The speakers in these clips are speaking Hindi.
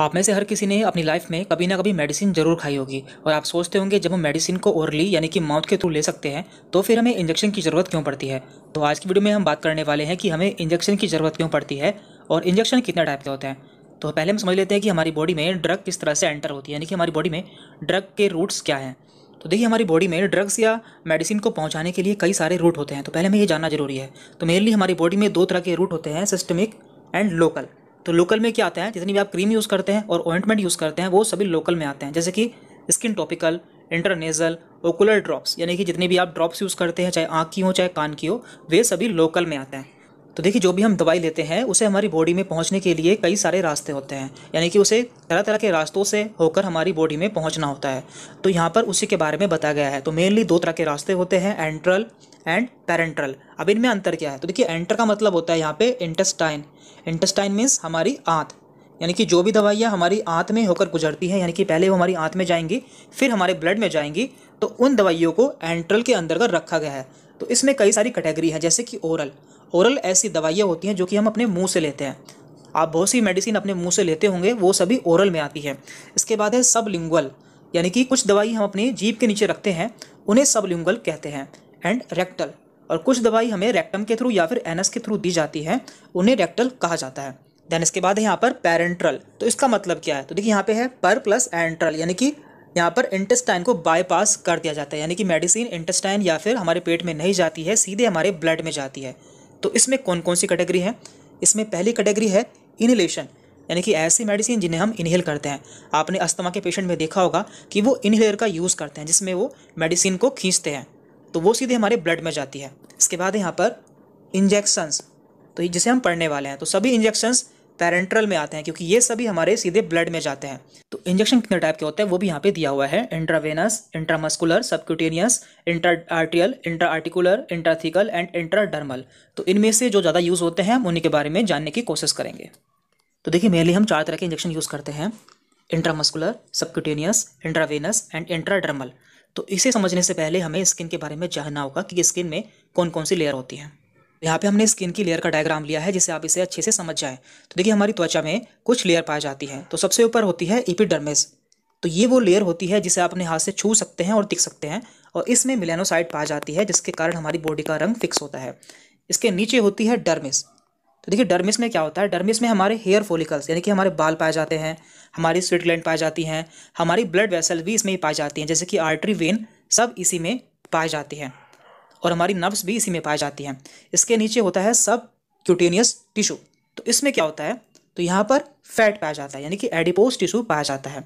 आप में से हर किसी ने अपनी लाइफ में कभी ना कभी मेडिसिन जरूर खाई होगी और आप सोचते होंगे जब हम मेडिसिन को ओरली यानी कि माउथ के थ्रू ले सकते हैं तो फिर हमें इंजेक्शन की ज़रूरत क्यों पड़ती है तो आज की वीडियो में हम बात करने वाले हैं कि हमें इंजेक्शन की ज़रूरत क्यों पड़ती है और इंजेक्शन कितने टाइप के होते हैं तो पहले हम समझ लेते हैं कि हमारी बॉडी में ड्रग किस तरह से एंटर होती है यानी कि हमारी बॉडी में ड्रग के रूट्स क्या हैं तो देखिए हमारी बॉडी में ड्रग्स या मेडिसिन को पहुंचाने के लिए कई सारे रूट होते हैं तो पहले हमें ये जानना जरूरी है तो मेनली हमारी बॉडी में दो तरह के रूट होते हैं सिस्टमिक एंड लोकल तो लोकल में क्या आता है जितनी भी आप क्रीम यूज़ करते हैं और ऑइंटमेंट यूज़ करते हैं वो सभी लोकल में आते हैं जैसे कि skin topical intranasal ocular drops यानी कि जितने भी आप ड्रॉप्स यूज़ करते हैं चाहे आँख की हो चाहे कान की हो वे सभी लोकल में आते हैं तो देखिए जो भी हम दवाई लेते हैं उसे हमारी बॉडी में पहुंचने के लिए कई सारे रास्ते होते हैं यानी कि उसे तरह तरह के रास्तों से होकर हमारी बॉडी में पहुंचना होता है तो यहाँ पर उसी के बारे में बताया गया है तो मेनली दो तरह के रास्ते होते हैं एंट्रल एंड पेरेंट्रल अब इनमें अंतर क्या है तो देखिए एंटर का मतलब होता है यहाँ पर इंटेस्टाइन इंटेस्टाइन मीन्स हमारी आँत यानी कि जो भी दवाइयाँ हमारी आँत में होकर गुजरती हैं यानी कि पहले वो हमारी आँत में जाएंगी फिर हमारे ब्लड में जाएंगी तो उन दवाइयों को एंट्रल के अंतर्गत रखा गया है तो इसमें कई सारी कैटेगरी हैं जैसे कि ओरल ओरल ऐसी दवाइयाँ होती हैं जो कि हम अपने मुँह से लेते हैं आप बहुत सी मेडिसिन अपने मुँह से लेते होंगे वो सभी ओरल में आती है इसके बाद है सब यानी कि कुछ दवाई हम अपनी जीप के नीचे रखते हैं उन्हें सब कहते हैं एंड रेक्टल और कुछ दवाई हमें रेक्टम के थ्रू या फिर एनस के थ्रू दी जाती है उन्हें रेक्टल कहा जाता है देन इसके बाद है यहाँ पर पेरेंट्रल तो इसका मतलब क्या है तो देखिए यहाँ पे है पर प्लस एंट्रल यानी कि यहाँ पर इंटेस्टाइन को बाईपास कर दिया जाता है यानी कि मेडिसिन इंटेस्टाइन या फिर हमारे पेट में नहीं जाती है सीधे हमारे ब्लड में जाती है तो इसमें कौन कौन सी कैटेगरी है इसमें पहली कैटेगरी है इनहेलेशन यानी कि ऐसी मेडिसिन जिन्हें हम इनहेल करते हैं आपने अस्थमा के पेशेंट में देखा होगा कि वो इनहेलर का यूज़ करते हैं जिसमें वो मेडिसिन को खींचते हैं तो वो सीधे हमारे ब्लड में जाती है इसके बाद यहाँ पर इंजेक्शंस तो जिसे हम पढ़ने वाले हैं तो सभी इंजेक्शंस पेरेंट्रल में आते हैं क्योंकि ये सभी हमारे सीधे ब्लड में जाते हैं इंजेक्शन कितने टाइप के होते हैं वो भी यहाँ पे दिया हुआ है intravenous intramuscular subcutaneous intra arterial intra articular intrathecal and intradermal तो इनमें से जो ज़्यादा यूज़ होते हैं हम उन्हीं के बारे में जानने की कोशिश करेंगे तो देखिए लिए हम चार तरह के इंजेक्शन यूज़ करते हैं intramuscular subcutaneous intravenous and intradermal तो इसे समझने से पहले हमें स्किन के बारे में जानना होगा कि स्किन में कौन कौन सी लेयर होती हैं यहाँ पे हमने स्किन की लेयर का डायग्राम लिया है जिसे आप इसे अच्छे से समझ जाएं तो देखिए हमारी त्वचा में कुछ लेयर पाई जाती है तो सबसे ऊपर होती है इपिडर्मिस तो ये वो लेयर होती है जिसे आप अपने हाथ से छू सकते हैं और दिख सकते हैं और इसमें मिलेनोसाइट पाई जाती है जिसके कारण हमारी बॉडी का रंग फिक्स होता है इसके नीचे होती है डर्मिस तो देखिए डर्मिस में क्या होता है डर्मिस में हमारे हेयर फोलिकल्स यानी कि हमारे बाल पाए जाते हैं हमारी स्वीट ग्लैंड पाई जाती हैं हमारी ब्लड वेसल भी इसमें ही पाई जाती हैं जैसे कि आर्टरी वेन सब इसी में पाए जाती हैं और हमारी नर्व्स भी इसी में पाई जाती हैं इसके नीचे होता है सब क्यूटेनियस टिशू तो इसमें क्या होता है तो यहाँ पर फैट पाया जाता है यानी कि एडिपोस टिशू पाया जाता है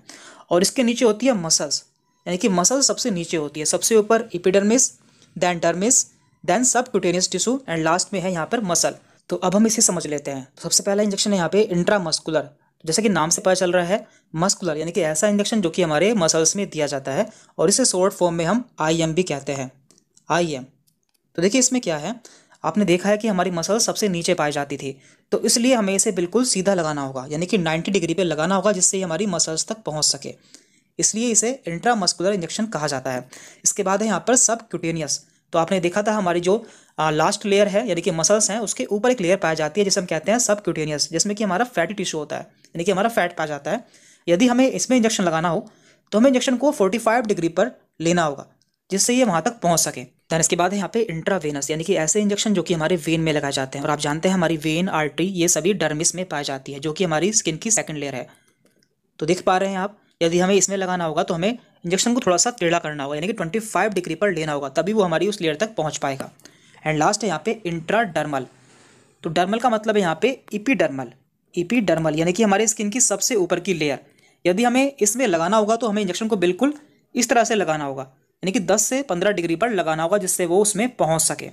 और इसके नीचे होती है मसल्स यानी कि मसल सबसे नीचे होती है सबसे ऊपर epidermis then dermis then subcutaneous tissue and last में है यहाँ पर मसल तो अब हम इसे समझ लेते हैं सबसे पहला इंजेक्शन है यहाँ पे इंट्रामस्कुलर जैसे कि नाम से पता चल रहा है मस्कुलर यानी कि ऐसा इंजेक्शन जो कि हमारे मसल्स में दिया जाता है और इसे शॉर्ट फॉर्म में हम आई एम भी कहते हैं आई एम तो देखिए इसमें क्या है आपने देखा है कि हमारी मसल सबसे नीचे पाई जाती थी तो इसलिए हमें इसे बिल्कुल सीधा लगाना होगा यानी कि 90 डिग्री पे लगाना होगा जिससे हमारी मसल्स तक पहुंच सके इसलिए इसे इंट्रा मस्कुलर इंजेक्शन कहा जाता है इसके बाद है यहाँ पर सब क्यूटेनियस तो आपने देखा था हमारी जो आ, लास्ट लेयर है यानी कि मसल्स हैं उसके ऊपर एक लेयर पाई जाती है जिसे हम कहते हैं सब क्यूटेनियस जिसमें कि हमारा फैटी टिश्यू होता है यानी कि हमारा फैट पाया जाता है यदि हमें इसमें इंजेक्शन लगाना हो तो हमें इंजेक्शन को फोर्टी डिग्री पर लेना होगा जिससे ये वहाँ तक पहुँच सके देन इसके बाद यहाँ पे इंट्रावेनस यानी कि ऐसे इंजेक्शन जो कि हमारे वेन में लगाए जाते हैं और आप जानते हैं हमारी वेन आर्टरी ये सभी डर्मिस में पाई जाती है जो कि हमारी स्किन की सेकेंड लेयर है तो देख पा रहे हैं आप यदि हमें इसमें लगाना होगा तो हमें इंजेक्शन को थोड़ा सा टेढ़ा करना होगा यानी कि ट्वेंटी फाइव डिग्री पर लेना होगा तभी वो हमारी उस लेयर तक पहुँच पाएगा एंड लास्ट है यहाँ पे इंट्रा तो डर्मल का मतलब है यहाँ पे ईपी ईपी डर्मल यानी कि हमारी स्किन की सबसे ऊपर की लेयर यदि हमें इसमें लगाना होगा तो हमें इंजेक्शन को बिल्कुल इस तरह से लगाना होगा यानी कि 10 से 15 डिग्री पर लगाना होगा जिससे वो उसमें पहुंच सके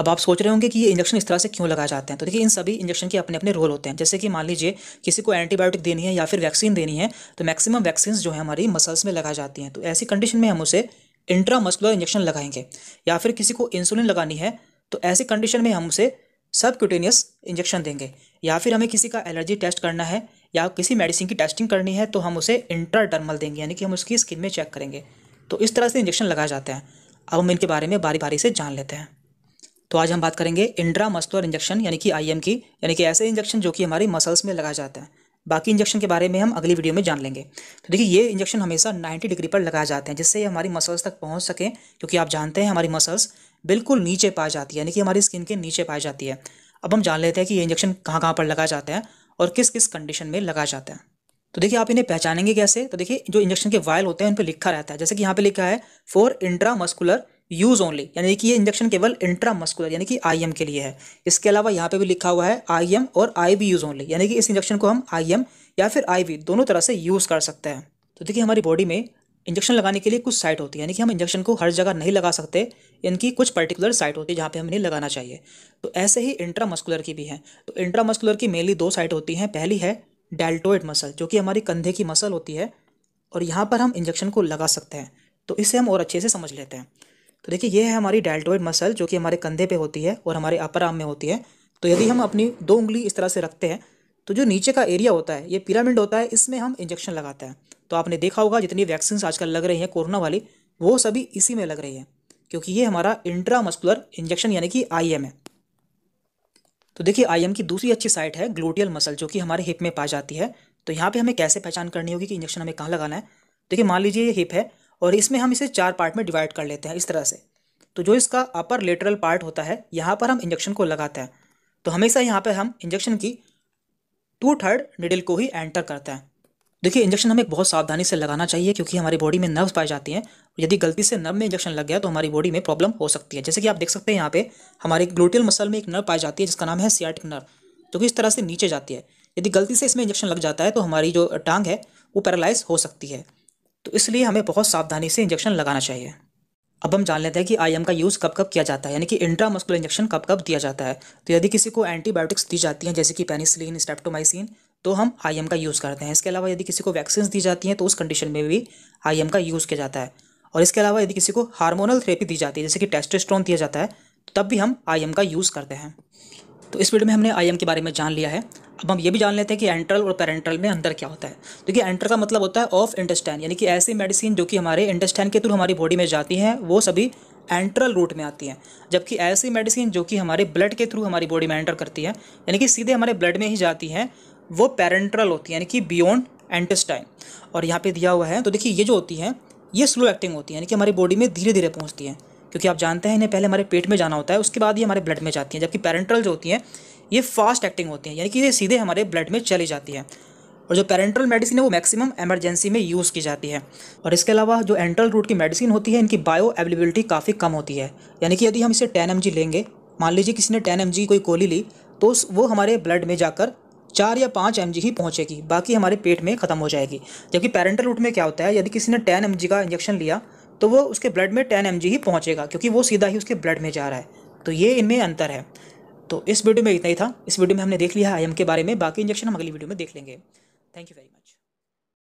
अब आप सोच रहे होंगे कि ये इंजेक्शन इस तरह से क्यों लगाए जाते हैं तो देखिए इन सभी इंजेक्शन के अपने अपने रोल होते हैं जैसे कि मान लीजिए किसी को एंटीबायोटिक देनी है या फिर वैक्सीन देनी है तो मैक्सिमम वैक्सीन जो है हमारी मसल्स में लगाई जाती हैं तो ऐसी कंडीशन में हम उसे इंट्रा मस्कुलर इंजेक्शन लगाएंगे या फिर किसी को इंसुलिन लगानी है तो ऐसी कंडीशन में हम उसे सबक्यूटेनियस इंजेक्शन देंगे या फिर हमें किसी का एलर्जी टेस्ट करना है या किसी मेडिसिन की टेस्टिंग करनी है तो हम उसे इंट्राडर्मल देंगे यानी कि हम उसकी स्किन में चेक करेंगे तो इस तरह से इंजेक्शन लगाए जाते हैं अब हम इनके बारे में बारी बारी से जान लेते हैं तो आज हम बात करेंगे इंड्रा मस्कुलर इंजेक्शन यानी कि आई की यानी कि ऐसे इंजेक्शन जो कि हमारी मसल्स में लगाए जाते हैं बाकी इंजेक्शन के बारे में हम अगली वीडियो में जान लेंगे तो देखिए ये इंजेक्शन हमेशा 90 डिग्री पर लगाए जाते हैं जिससे ये हमारी मसल्स तक पहुंच सकें क्योंकि आप जानते हैं हमारी मसल्स बिल्कुल नीचे पाई जाती है यानी कि हमारी स्किन के नीचे पाई जाती है अब हम जान लेते हैं कि ये इंजेक्शन कहाँ कहाँ पर लगाए जाता है और किस किस कंडीशन में लगाया जाता है तो देखिए आप इन्हें पहचानेंगे कैसे तो देखिए जो इंजेक्शन के वायल होते हैं उन पर लिखा रहता है जैसे कि यहाँ पे लिखा है फॉर इंट्रामस्कुलर यूज़ ओनली यानी कि ये इंजेक्शन केवल इंट्रामस्कुलर यानी कि आईएम के लिए है इसके अलावा यहाँ पे भी लिखा हुआ है आईएम और आईवी यूज़ ओनली यानी कि इस इंजेक्शन को हम आईएम या फिर आईवी दोनों तरह से यूज़ कर सकते हैं तो देखिए हमारी बॉडी में इंजेक्शन लगाने के लिए कुछ साइट होती है यानी कि हम इंजेक्शन को हर जगह नहीं लगा सकते इनकी कुछ पर्टिकुलर साइट होती है जहाँ पे हमें लगाना चाहिए तो ऐसे ही इंट्रामस्कुलर की भी है तो इंट्रामस्कुलर की मेनली दो साइट होती हैं पहली है डेल्टोइड मसल जो कि हमारी कंधे की मसल होती है और यहाँ पर हम इंजेक्शन को लगा सकते हैं तो इसे हम और अच्छे से समझ लेते हैं तो देखिए ये है हमारी डेल्टोइड मसल जो कि हमारे कंधे पे होती है और हमारे अपर आर्म में होती है तो यदि हम अपनी दो उंगली इस तरह से रखते हैं तो जो नीचे का एरिया होता है ये पिरामिड होता है इसमें हम इंजेक्शन लगाते हैं तो आपने देखा होगा जितनी वैक्सीन आजकल लग रही हैं कोरोना वाली वो सभी इसी में लग रही है क्योंकि ये हमारा इंट्रा मस्कुलर इंजेक्शन यानी कि आई है तो देखिए आईएम की दूसरी अच्छी साइट है ग्लोटियल मसल जो कि हमारे हिप में पाई जाती है तो यहाँ पे हमें कैसे पहचान करनी होगी कि इंजेक्शन हमें कहाँ लगाना है देखिए मान लीजिए ये हिप है और इसमें हम इसे चार पार्ट में डिवाइड कर लेते हैं इस तरह से तो जो इसका अपर लेटरल पार्ट होता है यहाँ पर हम इंजेक्शन को लगाते हैं तो हमेशा यहाँ पर हम इंजेक्शन की टू थर्ड निडल को ही एंटर करते हैं देखिए इंजेक्शन हमें बहुत सावधानी से लगाना चाहिए क्योंकि हमारी बॉडी में नर्व्स पाई जाती हैं यदि गलती से नर्व में इंजेक्शन लग गया तो हमारी बॉडी में प्रॉब्लम हो सकती है जैसे कि आप देख सकते हैं यहाँ पे हमारे ग्लूटियल मसल में एक नर्व पाई जाती है जिसका नाम है सियाटिक नर्व जो कि इस तरह से नीचे जाती है यदि गलती से इसमें इंजेक्शन लग जाता है तो हमारी जो टांग है वो पैरालाइज हो सकती है तो इसलिए हमें बहुत सावधानी से इंजेक्शन लगाना चाहिए अब हम जान लेते हैं कि आईएम का यूज़ कब कब किया जाता है यानी कि इंट्रामस्कुलर इंजेक्शन कब कब दिया जाता है तो यदि किसी को एंटीबायोटिक्स दी जाती हैं जैसे कि पेनिसिलिन स्टेप्टोमाइसिन तो हम आई का यूज़ करते हैं इसके अलावा यदि किसी को वैक्सीन दी जाती हैं तो उस कंडीशन में भी आई का यूज़ किया जाता है और इसके अलावा यदि किसी को हार्मोनल थेरेपी दी जाती है जैसे कि टेस्टोस्टेरोन दिया जाता है तो तब भी हम आई का यूज़ करते हैं तो इस वीडियो में हमने आई के बारे में जान लिया है अब हम ये भी जान लेते हैं कि एंट्रल और पेरेंट्रल में अंदर क्या होता है तो देखिए तो एंट्रल का मतलब होता है ऑफ इंटेस्टाइन यानी कि ऐसी मेडिसिन जो कि हमारे इंटेस्टाइन के थ्रू हमारी बॉडी में जाती हैं वो सभी एंट्रल रूट में आती हैं जबकि ऐसी मेडिसिन जो कि हमारे ब्लड के थ्रू हमारी बॉडी में एंटर करती है यानी कि सीधे हमारे ब्लड में ही जाती हैं वो पेरेंट्रल होती है यानी कि बियॉन्ड एंटेस्टाइन और यहाँ पे दिया हुआ है तो देखिए ये जो होती है ये स्लो एक्टिंग होती है यानी कि हमारी बॉडी में धीरे धीरे पहुँचती है क्योंकि आप जानते हैं इन्हें पहले हमारे पेट में जाना होता है उसके बाद ये हमारे ब्लड में जाती हैं जबकि पेरेंट्रल जो होती हैं ये फास्ट एक्टिंग होती हैं यानी कि ये सीधे हमारे ब्लड में चली जाती है और जो पेरेंट्रल मेडिसिन है वो मैक्सिमम एमरजेंसी में यूज़ की जाती है और इसके अलावा जो एंट्रल रूट की मेडिसिन होती है इनकी बायो अवेलेबिलिटी काफ़ी कम होती है यानी कि यदि हम इसे टेन एम लेंगे मान लीजिए किसी ने टेन एम कोई गोली ली तो वो हमारे ब्लड में जाकर चार या पाँच एम ही पहुँचेगी बाकी हमारे पेट में ख़त्म हो जाएगी जबकि पेरेंटल रूट में क्या होता है यदि किसी ने टेन एम का इंजेक्शन लिया तो वो उसके ब्लड में टेन एम ही पहुँचेगा क्योंकि वो सीधा ही उसके ब्लड में जा रहा है तो ये इनमें अंतर है तो इस वीडियो में इतना ही था इस वीडियो में हमने देख लिया है आई के बारे में बाकी इंजेक्शन हम अगली वीडियो में देख लेंगे थैंक यू वेरी मच